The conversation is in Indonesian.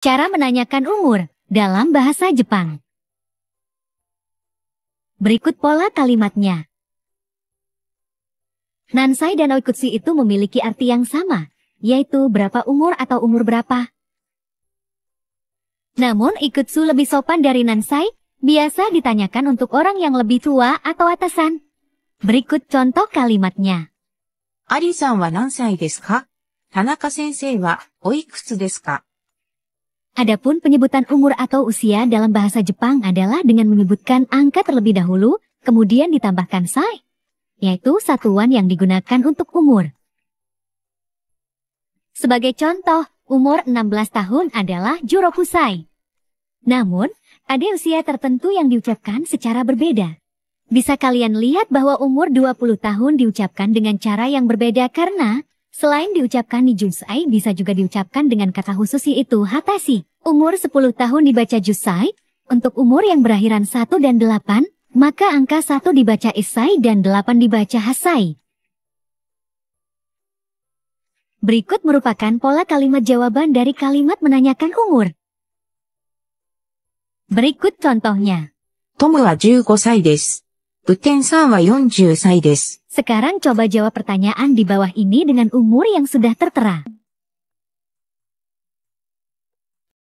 Cara menanyakan umur dalam bahasa Jepang. Berikut pola kalimatnya. Nansai dan oikutsu itu memiliki arti yang sama, yaitu berapa umur atau umur berapa. Namun ikutsu lebih sopan dari nansai, biasa ditanyakan untuk orang yang lebih tua atau atasan. Berikut contoh kalimatnya. Ari-san wa nansai desu ka? Tanaka sensei wa oikutsu desu ka? Adapun penyebutan umur atau usia dalam bahasa Jepang adalah dengan menyebutkan angka terlebih dahulu, kemudian ditambahkan sai, yaitu satuan yang digunakan untuk umur. Sebagai contoh, umur 16 tahun adalah jurokusai. Namun, ada usia tertentu yang diucapkan secara berbeda. Bisa kalian lihat bahwa umur 20 tahun diucapkan dengan cara yang berbeda karena Selain diucapkan di Jusai, bisa juga diucapkan dengan kata khusus yaitu Hatasi. Umur 10 tahun dibaca Jusai, untuk umur yang berakhiran 1 dan 8, maka angka 1 dibaca Isai dan 8 dibaca Hasai. Berikut merupakan pola kalimat jawaban dari kalimat menanyakan umur. Berikut contohnya. Tomu wa 15 wa 40 desu. Sekarang coba jawab pertanyaan di bawah ini dengan umur yang sudah tertera.